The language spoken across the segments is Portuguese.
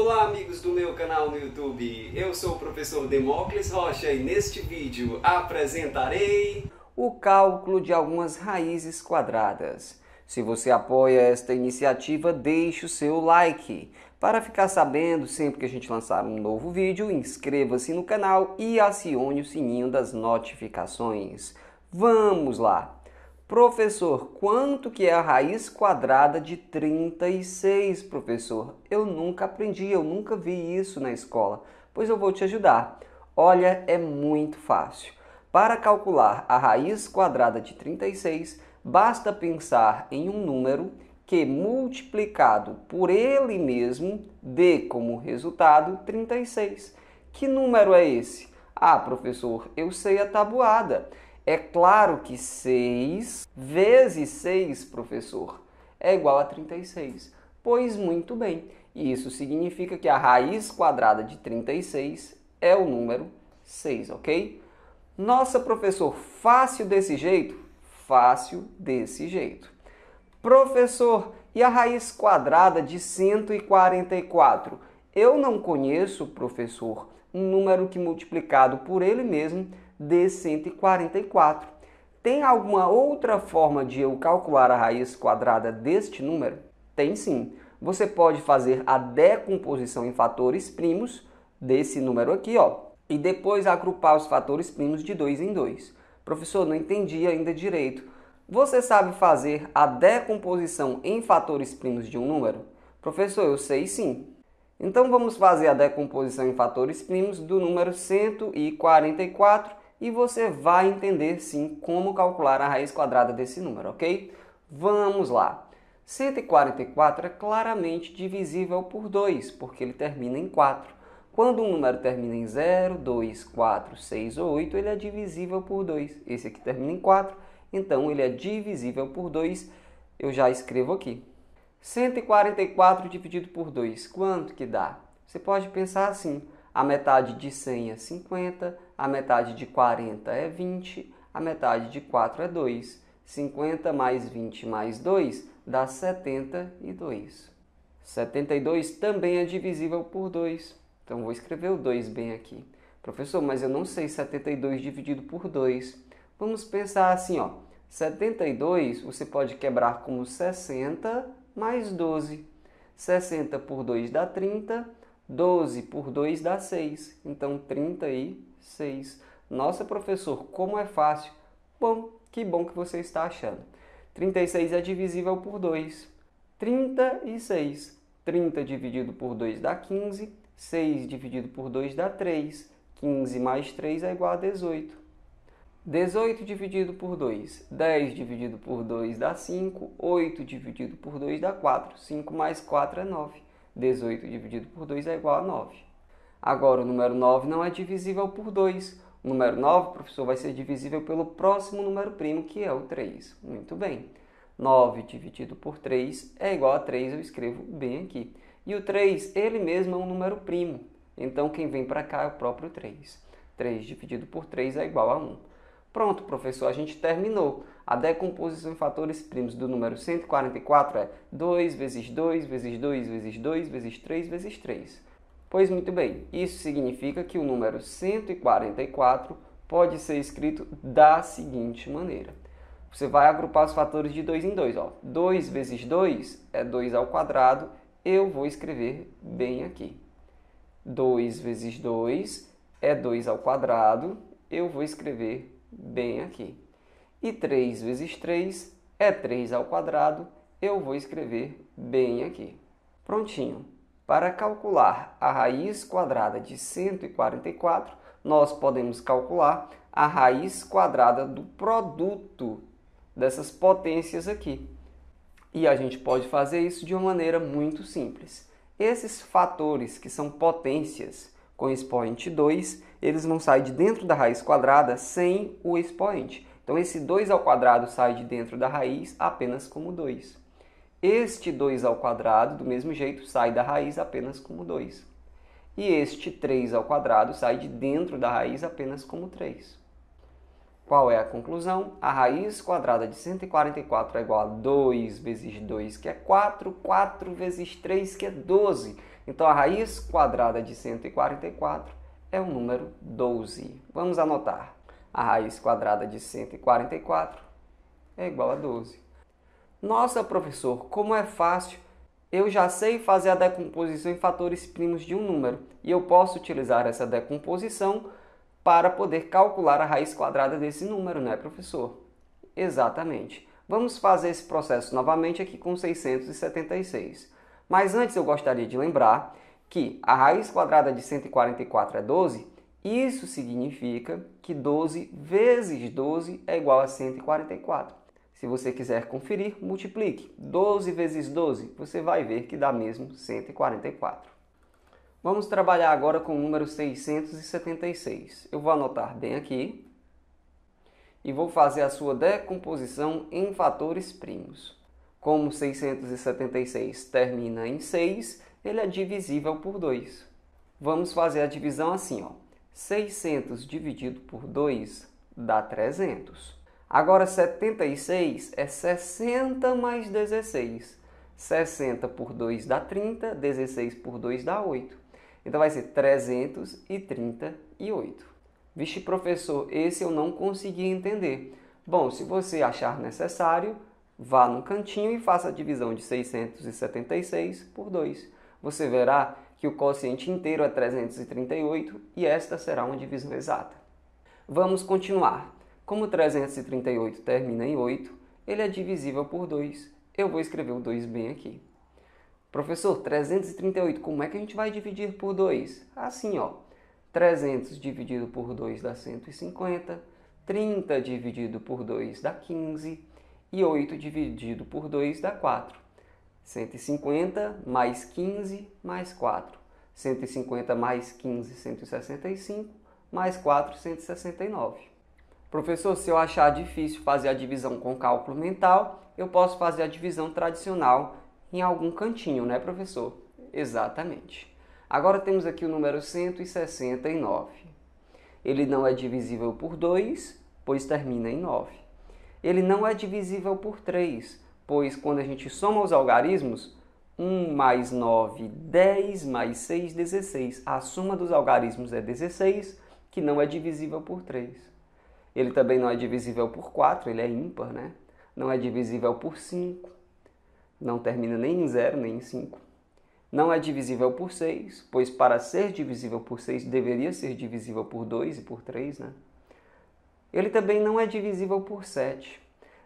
Olá amigos do meu canal no YouTube, eu sou o professor Demócles Rocha e neste vídeo apresentarei o cálculo de algumas raízes quadradas. Se você apoia esta iniciativa, deixe o seu like. Para ficar sabendo sempre que a gente lançar um novo vídeo, inscreva-se no canal e acione o sininho das notificações. Vamos lá! Professor, quanto que é a raiz quadrada de 36? Professor, eu nunca aprendi, eu nunca vi isso na escola. Pois eu vou te ajudar. Olha, é muito fácil. Para calcular a raiz quadrada de 36, basta pensar em um número que multiplicado por ele mesmo dê como resultado 36. Que número é esse? Ah, professor, eu sei a tabuada. É claro que 6 vezes 6, professor, é igual a 36. Pois muito bem, isso significa que a raiz quadrada de 36 é o número 6, ok? Nossa, professor, fácil desse jeito? Fácil desse jeito. Professor, e a raiz quadrada de 144? Eu não conheço, professor, um número que multiplicado por ele mesmo de 144. Tem alguma outra forma de eu calcular a raiz quadrada deste número? Tem sim. Você pode fazer a decomposição em fatores primos desse número aqui, ó, e depois agrupar os fatores primos de dois em dois. Professor, não entendi ainda direito. Você sabe fazer a decomposição em fatores primos de um número? Professor, eu sei sim. Então vamos fazer a decomposição em fatores primos do número 144 e você vai entender sim como calcular a raiz quadrada desse número, ok? Vamos lá! 144 é claramente divisível por 2, porque ele termina em 4. Quando um número termina em 0, 2, 4, 6 ou 8, ele é divisível por 2. Esse aqui termina em 4, então ele é divisível por 2. Eu já escrevo aqui. 144 dividido por 2, quanto que dá? Você pode pensar assim, a metade de 100 é 50, a metade de 40 é 20, a metade de 4 é 2. 50 mais 20 mais 2 dá 72. 72 também é divisível por 2. Então vou escrever o 2 bem aqui. Professor, mas eu não sei 72 dividido por 2. Vamos pensar assim, ó. 72 você pode quebrar como 60 mais 12. 60 por 2 dá 30 12 por 2 dá 6, então 36. Nossa, professor, como é fácil. Bom, que bom que você está achando. 36 é divisível por 2. 36. 30 dividido por 2 dá 15. 6 dividido por 2 dá 3. 15 mais 3 é igual a 18. 18 dividido por 2. 10 dividido por 2 dá 5. 8 dividido por 2 dá 4. 5 mais 4 é 9. 18 dividido por 2 é igual a 9. Agora, o número 9 não é divisível por 2. O número 9, professor, vai ser divisível pelo próximo número primo, que é o 3. Muito bem. 9 dividido por 3 é igual a 3, eu escrevo bem aqui. E o 3, ele mesmo é um número primo. Então, quem vem para cá é o próprio 3. 3 dividido por 3 é igual a 1. Pronto, professor, a gente terminou. A decomposição em fatores primos do número 144 é 2 vezes 2 vezes 2 vezes 2 vezes 3 vezes 3. Pois muito bem, isso significa que o número 144 pode ser escrito da seguinte maneira. Você vai agrupar os fatores de 2 em 2. Ó. 2 vezes 2 é 2 ao quadrado. Eu vou escrever bem aqui. 2 vezes 2 é 2 ao quadrado. Eu vou escrever bem aqui. E 3 vezes 3 é 3 ao quadrado, eu vou escrever bem aqui. Prontinho. Para calcular a raiz quadrada de 144, nós podemos calcular a raiz quadrada do produto dessas potências aqui. E a gente pode fazer isso de uma maneira muito simples. Esses fatores que são potências, com expoente 2, eles vão sair de dentro da raiz quadrada sem o expoente. Então esse 2 ao quadrado sai de dentro da raiz apenas como 2. Este 2 ao quadrado, do mesmo jeito, sai da raiz apenas como 2. E este 3 ao quadrado sai de dentro da raiz apenas como 3. Qual é a conclusão? A raiz quadrada de 144 é igual a 2 vezes 2, que é 4, 4 vezes 3, que é 12. Então a raiz quadrada de 144 é o número 12. Vamos anotar. A raiz quadrada de 144 é igual a 12. Nossa, professor, como é fácil. Eu já sei fazer a decomposição em fatores primos de um número e eu posso utilizar essa decomposição para poder calcular a raiz quadrada desse número, não é, professor? Exatamente. Vamos fazer esse processo novamente aqui com 676. Mas antes eu gostaria de lembrar que a raiz quadrada de 144 é 12, isso significa que 12 vezes 12 é igual a 144. Se você quiser conferir, multiplique. 12 vezes 12, você vai ver que dá mesmo 144. Vamos trabalhar agora com o número 676. Eu vou anotar bem aqui e vou fazer a sua decomposição em fatores primos. Como 676 termina em 6, ele é divisível por 2. Vamos fazer a divisão assim, ó. 600 dividido por 2 dá 300. Agora, 76 é 60 mais 16. 60 por 2 dá 30, 16 por 2 dá 8. Então, vai ser 338. Vixe, professor, esse eu não consegui entender. Bom, se você achar necessário, Vá no cantinho e faça a divisão de 676 por 2. Você verá que o quociente inteiro é 338 e esta será uma divisão exata. Vamos continuar. Como 338 termina em 8, ele é divisível por 2. Eu vou escrever o 2 bem aqui. Professor, 338, como é que a gente vai dividir por 2? Assim, ó. 300 dividido por 2 dá 150, 30 dividido por 2 dá 15, e 8 dividido por 2 dá 4. 150 mais 15 mais 4. 150 mais 15, 165, mais 4, 169. Professor, se eu achar difícil fazer a divisão com cálculo mental, eu posso fazer a divisão tradicional em algum cantinho, né, professor? Exatamente. Agora temos aqui o número 169. Ele não é divisível por 2, pois termina em 9 ele não é divisível por 3, pois quando a gente soma os algarismos, 1 mais 9, 10 mais 6, 16. A soma dos algarismos é 16, que não é divisível por 3. Ele também não é divisível por 4, ele é ímpar, né? Não é divisível por 5, não termina nem em 0 nem em 5. Não é divisível por 6, pois para ser divisível por 6 deveria ser divisível por 2 e por 3, né? Ele também não é divisível por 7.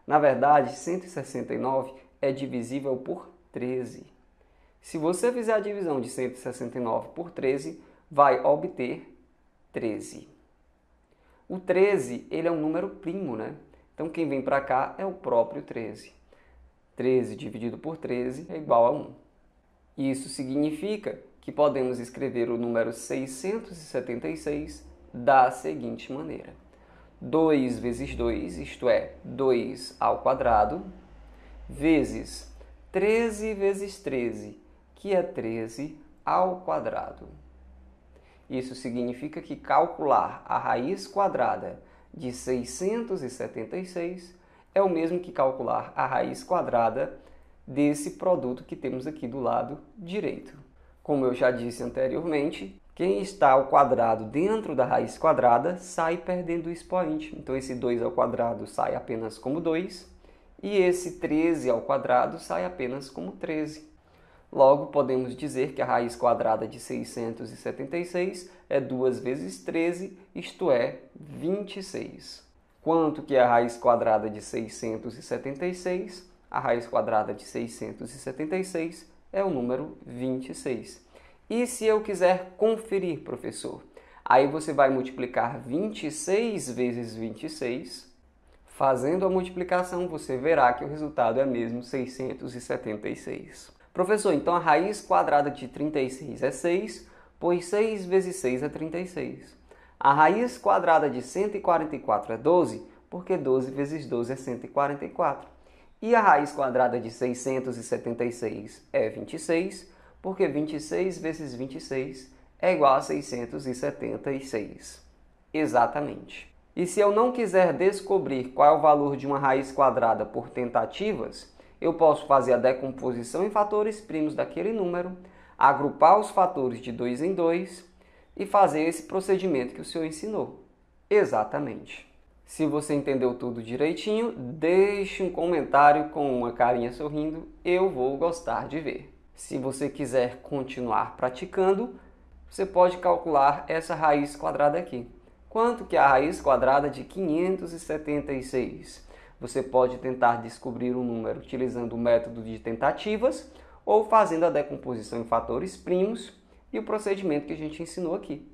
Na verdade, 169 é divisível por 13. Se você fizer a divisão de 169 por 13, vai obter 13. O 13, ele é um número primo, né? Então quem vem para cá é o próprio 13. 13 dividido por 13 é igual a 1. Isso significa que podemos escrever o número 676 da seguinte maneira. 2 vezes 2, isto é, 2 ao quadrado, vezes 13 vezes 13, que é 13 ao quadrado. Isso significa que calcular a raiz quadrada de 676 é o mesmo que calcular a raiz quadrada desse produto que temos aqui do lado direito. Como eu já disse anteriormente, quem está ao quadrado dentro da raiz quadrada sai perdendo o expoente. Então esse 2 ao quadrado sai apenas como 2 e esse 13 ao quadrado sai apenas como 13. Logo, podemos dizer que a raiz quadrada de 676 é 2 vezes 13, isto é, 26. Quanto que é a raiz quadrada de 676? A raiz quadrada de 676 é o número 26. E se eu quiser conferir, professor? Aí você vai multiplicar 26 vezes 26. Fazendo a multiplicação, você verá que o resultado é mesmo 676. Professor, então a raiz quadrada de 36 é 6, pois 6 vezes 6 é 36. A raiz quadrada de 144 é 12, porque 12 vezes 12 é 144. E a raiz quadrada de 676 é 26, porque 26 vezes 26 é igual a 676. Exatamente. E se eu não quiser descobrir qual é o valor de uma raiz quadrada por tentativas, eu posso fazer a decomposição em fatores primos daquele número, agrupar os fatores de dois em dois e fazer esse procedimento que o senhor ensinou. Exatamente. Se você entendeu tudo direitinho, deixe um comentário com uma carinha sorrindo, eu vou gostar de ver. Se você quiser continuar praticando, você pode calcular essa raiz quadrada aqui. Quanto que é a raiz quadrada de 576? Você pode tentar descobrir o um número utilizando o método de tentativas ou fazendo a decomposição em fatores primos e o procedimento que a gente ensinou aqui.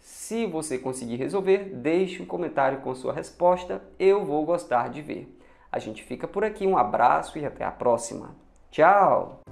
Se você conseguir resolver, deixe um comentário com sua resposta, eu vou gostar de ver. A gente fica por aqui, um abraço e até a próxima. Tchau!